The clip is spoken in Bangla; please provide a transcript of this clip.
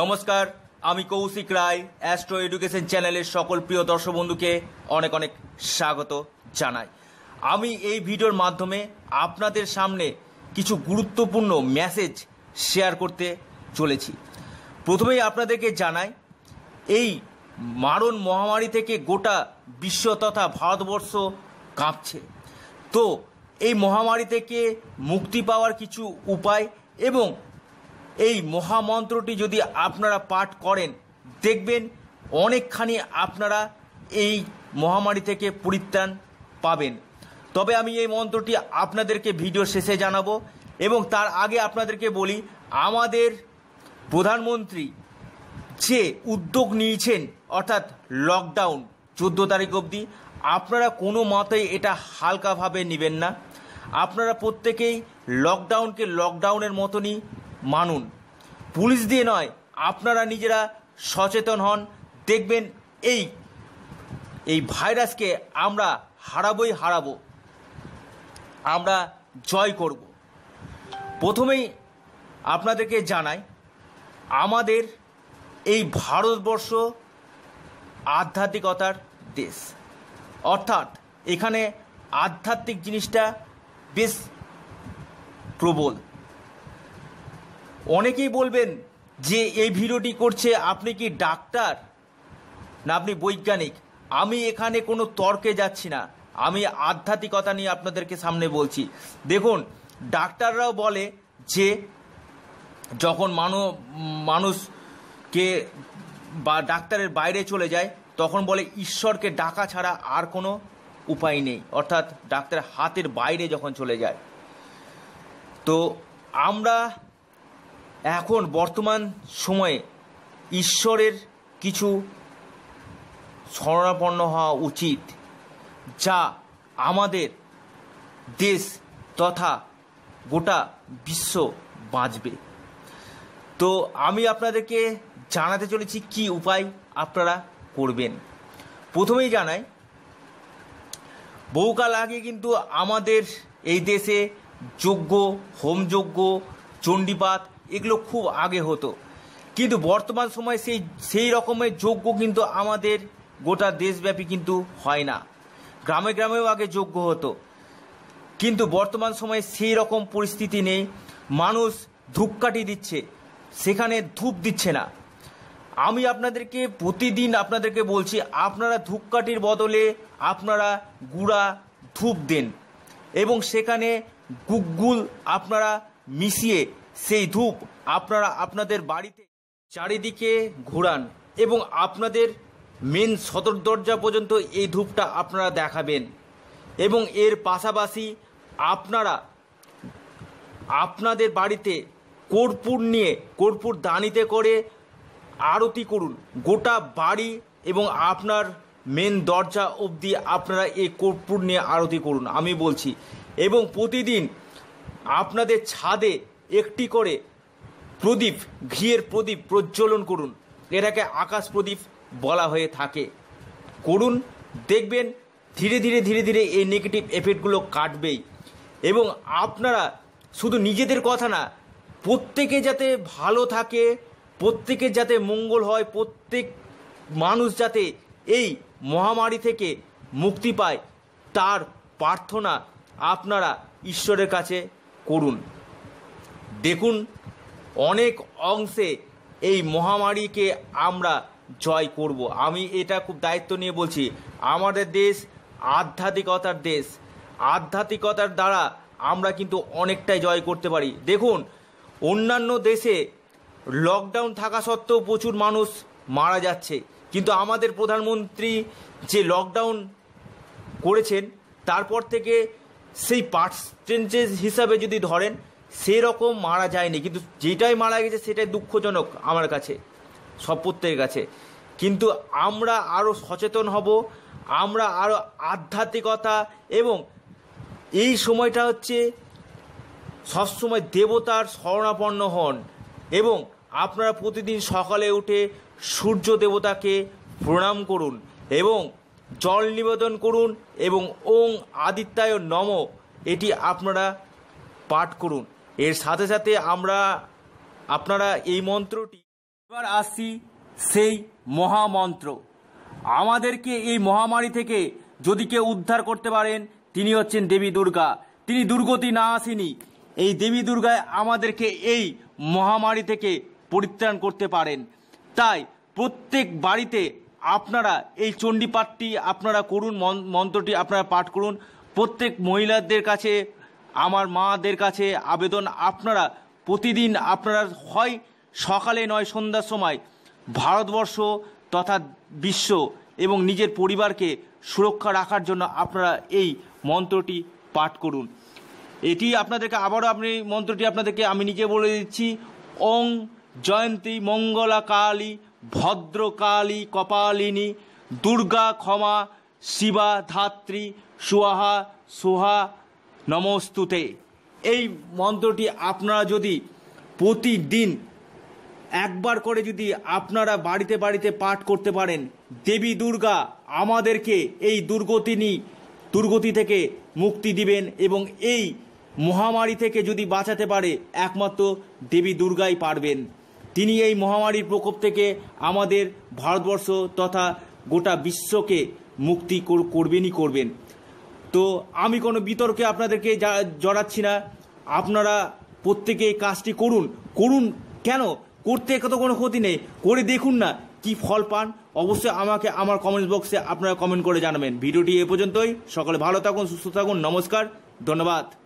নমস্কার আমি কৌশিক রায় অ্যাস্ট্রো এডুকেশন চ্যানেলের সকল প্রিয় দর্শক বন্ধুকে অনেক অনেক স্বাগত জানাই আমি এই ভিডিওর মাধ্যমে আপনাদের সামনে কিছু গুরুত্বপূর্ণ মেসেজ শেয়ার করতে চলেছি প্রথমেই আপনাদেরকে জানাই এই মারণ মহামারী থেকে গোটা বিশ্ব তথা ভারতবর্ষ কাঁপছে তো এই মহামারী থেকে মুক্তি পাওয়ার কিছু উপায় এবং এই মহামন্ত্রটি যদি আপনারা পাঠ করেন দেখবেন অনেকখানি আপনারা এই মহামারী থেকে পরিত্রাণ পাবেন তবে আমি এই মন্ত্রটি আপনাদেরকে ভিডিও শেষে জানাবো এবং তার আগে আপনাদেরকে বলি আমাদের প্রধানমন্ত্রী যে উদ্যোগ নিয়েছেন অর্থাৎ লকডাউন চোদ্দো তারিখ অবধি আপনারা কোনো মতেই এটা হালকাভাবে নেবেন না আপনারা প্রত্যেকেই লকডাউনকে লকডাউনের মতনই মানুন পুলিশ দিয়ে নয় আপনারা নিজেরা সচেতন হন দেখবেন এই এই ভাইরাসকে আমরা হারাবই হারাবো আমরা জয় করব প্রথমেই আপনাদেরকে জানাই আমাদের এই ভারতবর্ষ আধ্যাত্মিকতার দেশ অর্থাৎ এখানে আধ্যাত্মিক জিনিসটা বেশ প্রবল অনেকেই বলবেন যে এই ভিডিওটি করছে আপনি কি ডাক্তার না আপনি বৈজ্ঞানিক আমি এখানে কোনো তর্কে যাচ্ছি না আমি আধ্যাত্মিকতা নিয়ে আপনাদেরকে সামনে বলছি দেখুন ডাক্তাররাও বলে যে যখন মানু মানুষকে বা ডাক্তারের বাইরে চলে যায় তখন বলে ঈশ্বরকে ডাকা ছাড়া আর কোনো উপায় নেই অর্থাৎ ডাক্তার হাতের বাইরে যখন চলে যায় তো আমরা এখন বর্তমান সময়ে ঈশ্বরের কিছু শরণাপন্ন হওয়া উচিত যা আমাদের দেশ তথা গোটা বিশ্ব বাঁচবে তো আমি আপনাদেরকে জানাতে চলেছি কি উপায় আপনারা করবেন প্রথমেই জানাই বহুকাল আগে কিন্তু আমাদের এই দেশে যজ্ঞ হোমযজ্ঞ চণ্ডীপাত এগুলো খুব আগে হতো কিন্তু বর্তমান সময়ে সেই সেই রকমের যোগ্য কিন্তু আমাদের গোটা দেশব্যাপী কিন্তু হয় না গ্রামে গ্রামেও আগে যোগ্য হতো কিন্তু বর্তমান সময়ে সেই রকম পরিস্থিতি নেই মানুষ ধূপকাঠি দিচ্ছে সেখানে ধূপ দিচ্ছে না আমি আপনাদেরকে প্রতিদিন আপনাদেরকে বলছি আপনারা ধূপকাঠির বদলে আপনারা গুড়া ধূপ দেন এবং সেখানে গুগুল আপনারা মিশিয়ে সেই ধূপ আপনারা আপনাদের বাড়িতে চারিদিকে ঘুরান এবং আপনাদের মেন সদর দরজা পর্যন্ত এই ধূপটা আপনারা দেখাবেন এবং এর পাশাপাশি আপনারা আপনাদের বাড়িতে কর্পূর নিয়ে কর্পূর দানিতে করে আরতি করুন গোটা বাড়ি এবং আপনার মেন দরজা অবধি আপনারা এই কর্পূর নিয়ে আরতি করুন আমি বলছি এবং প্রতিদিন আপনাদের ছাদে একটি করে প্রদীপ ঘিয়ের প্রদীপ প্রজ্বলন করুন এটাকে আকাশ প্রদীপ বলা হয়ে থাকে করুন দেখবেন ধীরে ধীরে ধীরে ধীরে এই নেগেটিভ এফেক্টগুলো কাটবেই এবং আপনারা শুধু নিজেদের কথা না প্রত্যেকে যাতে ভালো থাকে প্রত্যেকে যাতে মঙ্গল হয় প্রত্যেক মানুষ যাতে এই মহামারী থেকে মুক্তি পায় তার প্রার্থনা আপনারা ঈশ্বরের কাছে করুন দেখুন অনেক অংশে এই মহামারীকে আমরা জয় করব আমি এটা খুব দায়িত্ব নিয়ে বলছি আমাদের দেশ আধ্যাত্মিকতার দেশ আধ্যাত্মিকতার দ্বারা আমরা কিন্তু অনেকটাই জয় করতে পারি দেখুন অন্যান্য দেশে লকডাউন থাকা সত্ত্বেও প্রচুর মানুষ মারা যাচ্ছে কিন্তু আমাদের প্রধানমন্ত্রী যে লকডাউন করেছেন তারপর থেকে সেই পার্সেন্টেজ হিসাবে যদি ধরেন সেরকম মারা যায়নি কিন্তু যেটাই মারা গেছে সেটাই দুঃখজনক আমার কাছে সব প্রত্যেকের কাছে কিন্তু আমরা আরও সচেতন হব আমরা আরও আধ্যাত্মিকতা এবং এই সময়টা হচ্ছে সবসময় দেবতার শরণাপন্ন হন এবং আপনারা প্রতিদিন সকালে উঠে সূর্য দেবতাকে প্রণাম করুন এবং জল নিবেদন করুন এবং ওং আদিত্যায় নম এটি আপনারা পাঠ করুন এর সাথে সাথে আমরা আপনারা এই মন্ত্রটি এবার আসছি সেই মহামন্ত্র আমাদেরকে এই মহামারী থেকে যদি কেউ উদ্ধার করতে পারেন তিনি হচ্ছেন দেবী দুর্গা তিনি দুর্গতি না আসেনি এই দেবী দুর্গায় আমাদেরকে এই মহামারী থেকে পরিত্রাণ করতে পারেন তাই প্রত্যেক বাড়িতে আপনারা এই চণ্ডীপাঠটি আপনারা করুন মন্ত্রটি আপনারা পাঠ করুন প্রত্যেক মহিলাদের কাছে আমার মাদের কাছে আবেদন আপনারা প্রতিদিন আপনারা হয় সকালে নয় সন্ধ্যার সময় ভারতবর্ষ তথা বিশ্ব এবং নিজের পরিবারকে সুরক্ষা রাখার জন্য আপনারা এই মন্ত্রটি পাঠ করুন এটি আপনাদেরকে আবারও আপনি মন্ত্রটি আপনাদেরকে আমি নিজে বলে দিচ্ছি ওং জয়ন্তী মঙ্গলা কালী ভদ্র কালী কপালিনী দুর্গা ক্ষমা শিবা ধাত্রী সুহা সুহা নমস্তুতে এই মন্ত্রটি আপনারা যদি প্রতিদিন একবার করে যদি আপনারা বাড়িতে বাড়িতে পাঠ করতে পারেন দেবী দুর্গা আমাদেরকে এই দুর্গতিনি দুর্গতি থেকে মুক্তি দিবেন এবং এই মহামারী থেকে যদি বাঁচাতে পারে একমাত্র দেবী দুর্গাই পারবেন তিনি এই মহামারীর প্রকোপ থেকে আমাদের ভারতবর্ষ তথা গোটা বিশ্বকে মুক্তি করবেনই করবেন তো আমি কোনো বিতর্কে আপনাদেরকে জড়াচ্ছি না আপনারা প্রত্যেকে এই কাজটি করুন করুন কেন করতে তো কোনো ক্ষতি নেই করে দেখুন না কি ফল পান অবশ্যই আমাকে আমার কমেন্ট বক্সে আপনারা কমেন্ট করে জানাবেন ভিডিওটি এ পর্যন্তই সকলে ভালো থাকুন সুস্থ থাকুন নমস্কার ধন্যবাদ